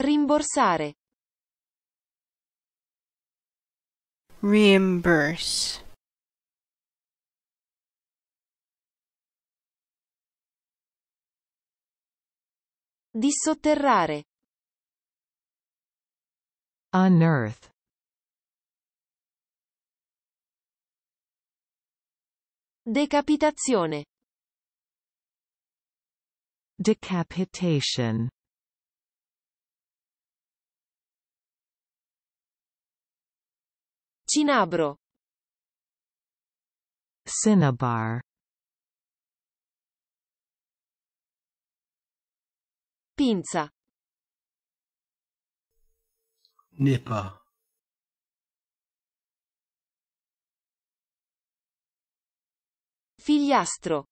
Rimborsare. Reimburse. Dissotterrare. Unearth. Decapitazione. Decapitation. Cinabro. Cinnabar. Pinza. Nipa. Figliastro.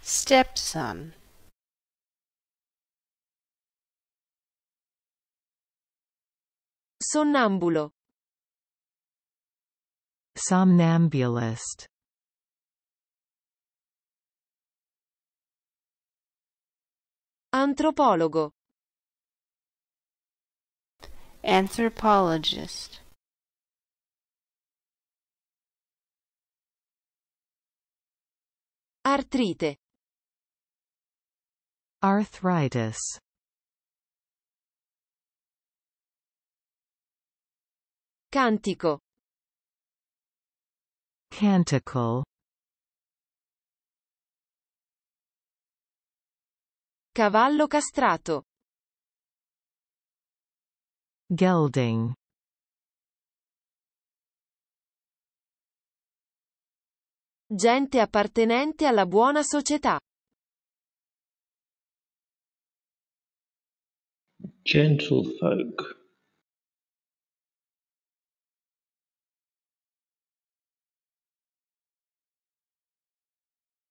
Stepson. Sonnambulo. Somnambulist. Antropologo. Anthropologist. Artrite. Arthritis. Cantico. Canticle. Cavallo castrato. Gelding. Gente appartenente alla buona società. Gentlefolk.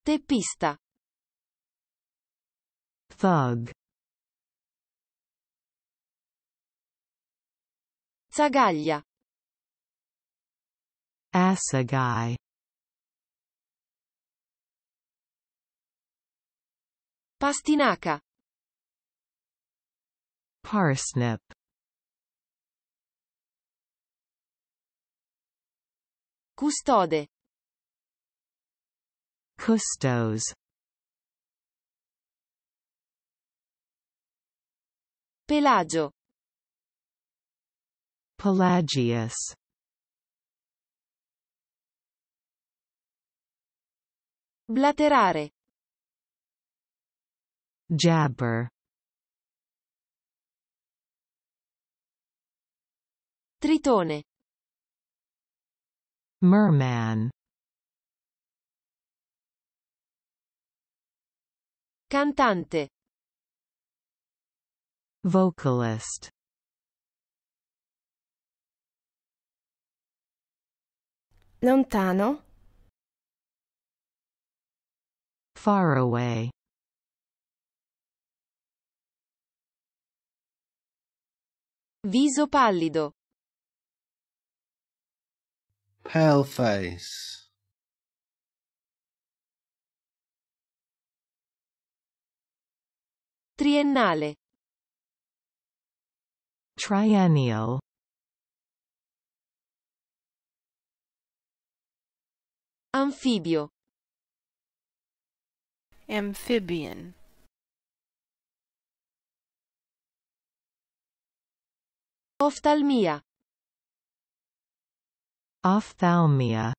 Teppista. Thug. Zagaglia. Assagai. Pastinaca. Parsnip. Custode. Custos Pelagio Pelagius Blaterare Jabber Tritone Merman Cantante. Vocalist. Lontano. Far away. Viso pallido. Pale face. Triennale. Triennial. Anfibio. Amphibian. Oftalmia. Ophthalmia.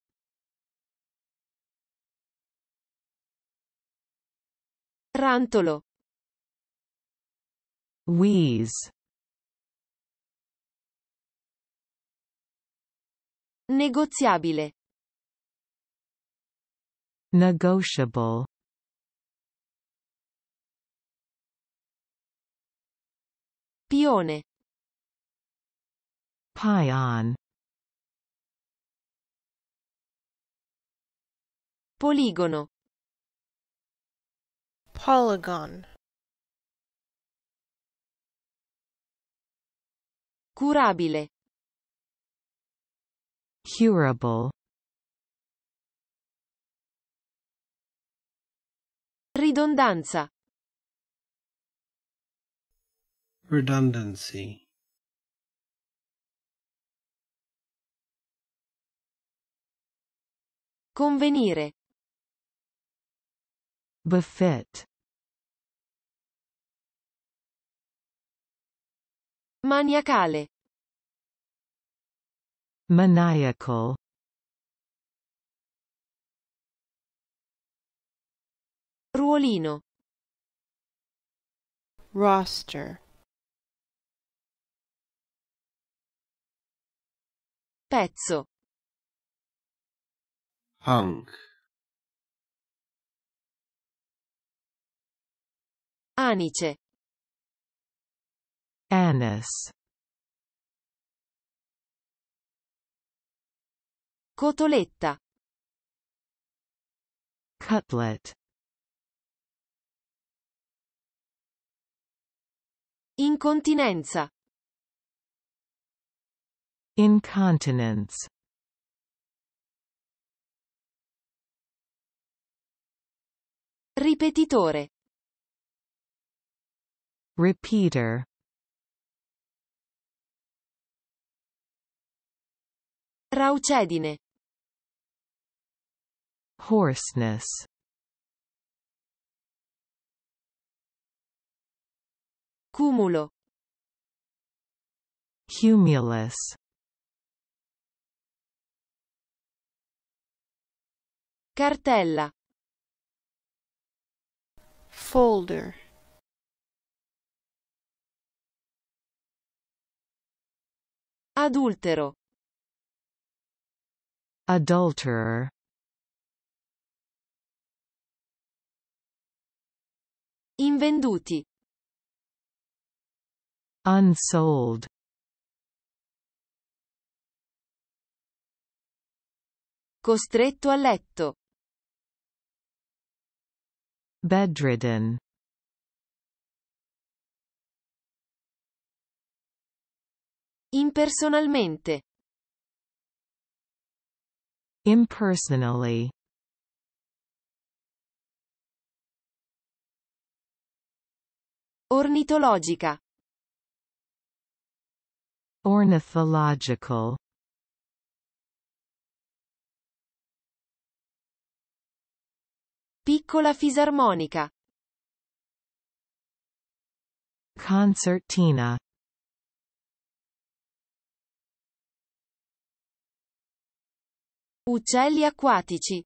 Rantolo. Wheeze. Negoziabile. Negotiable. Pione. Pion. Poligono. Polygon. Curabile. Curable. Ridondanza. Redundancy. Convenire. Befit. Maniacale. Maniacal. Ruolino. Roster. Pezzo. Hunk. Anice. Anise Cotoletta Cutlet Incontinenza Incontinence Ripetitore Repeater Raucedine. Hoarseness. Cumulo. Cumulus. Cartella. Folder. Adultero. Adulterer Invenduti. Unsold. Costretto a letto. Bedridden. Impersonalmente. Impersonally Ornitologica Ornithological Piccola fisarmonica Concertina Uccelli acquatici.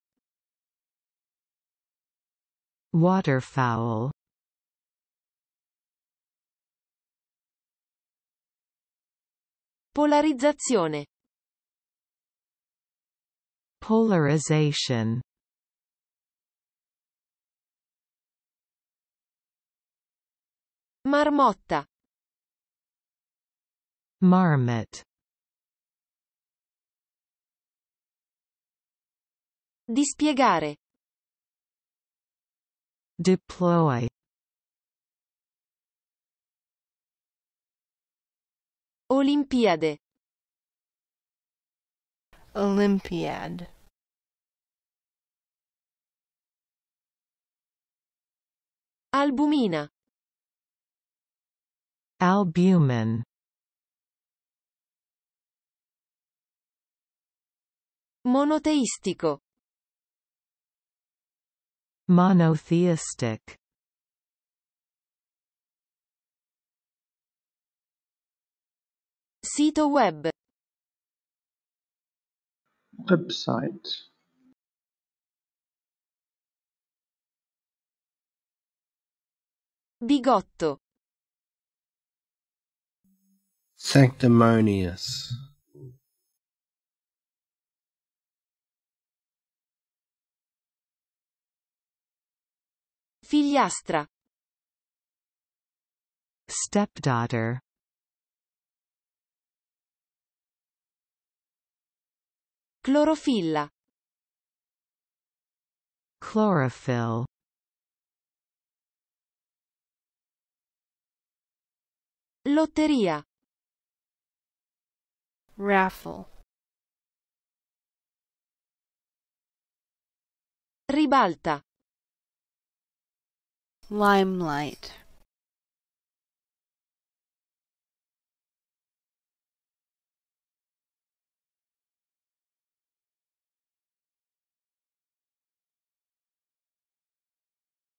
Waterfowl. Polarizzazione. Polarization. Marmotta. Marmot. Dispiegare. Deploy. Olimpiade. Olympiad. Albumina. Albumin. Monoteistico. Monotheistic Sito web Website Bigotto Sanctimonious Figliastra. Stepdaughter. Clorofilla. Chlorophyll. Lotteria. Raffle. Ribalta. Limelight